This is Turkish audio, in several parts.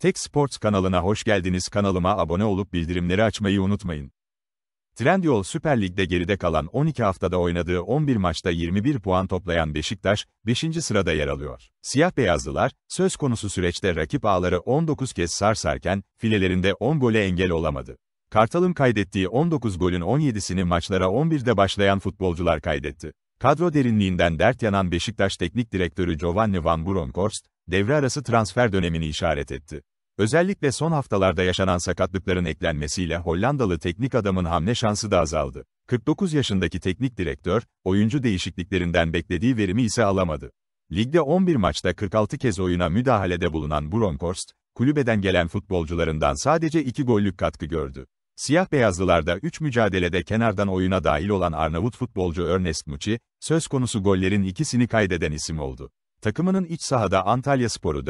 Tek Sports kanalına hoş geldiniz. Kanalıma abone olup bildirimleri açmayı unutmayın. Trendyol Süper Lig'de geride kalan 12 haftada oynadığı 11 maçta 21 puan toplayan Beşiktaş, 5. sırada yer alıyor. Siyah beyazlılar, söz konusu süreçte rakip ağları 19 kez sarsarken, filelerinde 10 gole engel olamadı. Kartal'ın kaydettiği 19 golün 17'sini maçlara 11'de başlayan futbolcular kaydetti. Kadro derinliğinden dert yanan Beşiktaş Teknik Direktörü Giovanni Van Bronckhorst, devre arası transfer dönemini işaret etti. Özellikle son haftalarda yaşanan sakatlıkların eklenmesiyle Hollandalı teknik adamın hamle şansı da azaldı. 49 yaşındaki teknik direktör, oyuncu değişikliklerinden beklediği verimi ise alamadı. Ligde 11 maçta 46 kez oyuna müdahalede bulunan Bronkhorst, kulübeden gelen futbolcularından sadece 2 gollük katkı gördü. Siyah-beyazlılarda 3 mücadelede kenardan oyuna dahil olan Arnavut futbolcu Ernest Muçi, söz konusu gollerin ikisini kaydeden isim oldu. Takımının iç sahada Antalya Sporu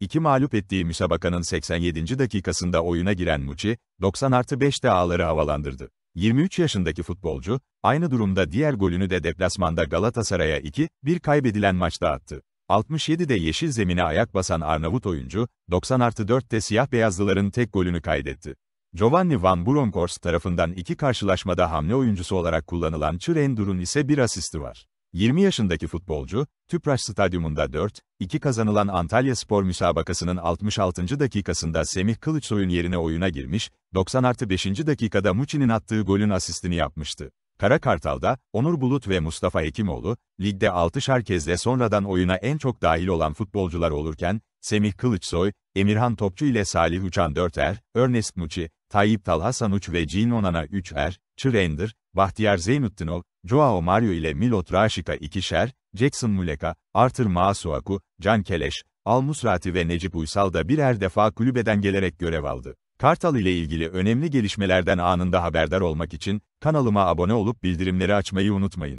4-2 mağlup ettiği müsabakanın 87. dakikasında oyuna giren Muçi, 90 artı 5'te ağları havalandırdı. 23 yaşındaki futbolcu, aynı durumda diğer golünü de deplasmanda Galatasaray'a 2-1 kaybedilen maçta attı. 67'de yeşil zemine ayak basan Arnavut oyuncu, 90 artı 4'te siyah-beyazlıların tek golünü kaydetti. Giovanni Van Bronckhorst tarafından iki karşılaşmada hamle oyuncusu olarak kullanılan Çirendur'un ise bir asisti var. 20 yaşındaki futbolcu, Tüpraş Stadyumunda 4-2 kazanılan Antalya Spor müsabakasının 66. dakikasında Semih Kılıçsoy'un yerine oyuna girmiş, 90 artı 5. dakikada Muçi'nin attığı golün asistini yapmıştı. Kara Kartal'da, Onur Bulut ve Mustafa Ekimoğlu, ligde 6 şarkezle sonradan oyuna en çok dahil olan futbolcular olurken, Semih Kılıçsoy, Emirhan Topçu ile Salih Uçan 4'er, Ernest Muçi, Tayyip Talha Sanuç ve Cin Onana 3'er, Çırender, Bahtiyar Zeynuddinov, Joao Mario ile Milot Raşika ikişer, Jackson Muleka, Arthur Masuaku, Can Keleş, Almusrati ve Necip Uysal da birer defa kulübeden gelerek görev aldı. Kartal ile ilgili önemli gelişmelerden anında haberdar olmak için kanalıma abone olup bildirimleri açmayı unutmayın.